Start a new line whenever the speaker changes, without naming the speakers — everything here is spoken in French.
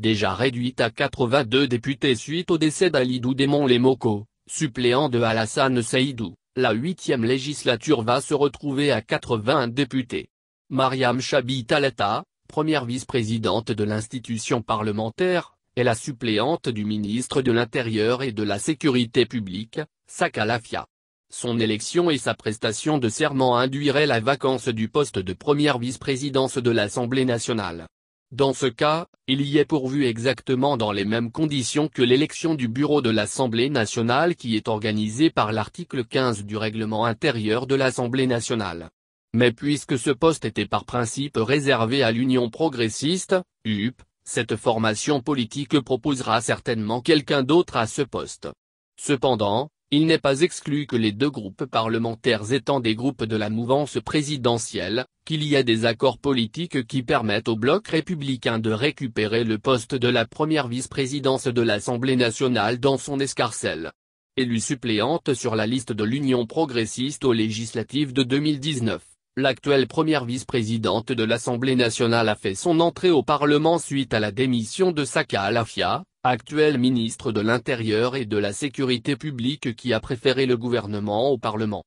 déjà réduite à 82 députés suite au décès d'Alidou Démon Lemoko, suppléant de Alassane Seydou, la huitième législature va se retrouver à 80 députés. Mariam Chabi Talata, première vice-présidente de l'institution parlementaire, est la suppléante du ministre de l'Intérieur et de la Sécurité publique, Sakalafia. Son élection et sa prestation de serment induiraient la vacance du poste de première vice-présidence de l'Assemblée nationale. Dans ce cas, il y est pourvu exactement dans les mêmes conditions que l'élection du bureau de l'Assemblée nationale qui est organisée par l'article 15 du règlement intérieur de l'Assemblée nationale. Mais puisque ce poste était par principe réservé à l'Union progressiste, UP, cette formation politique proposera certainement quelqu'un d'autre à ce poste. Cependant, il n'est pas exclu que les deux groupes parlementaires étant des groupes de la mouvance présidentielle, qu'il y ait des accords politiques qui permettent au bloc républicain de récupérer le poste de la première vice-présidence de l'Assemblée nationale dans son escarcelle. Élu suppléante sur la liste de l'Union progressiste aux législatives de 2019, l'actuelle première vice-présidente de l'Assemblée nationale a fait son entrée au Parlement suite à la démission de Saka Alafia, actuel ministre de l'Intérieur et de la Sécurité publique qui a préféré le gouvernement au Parlement.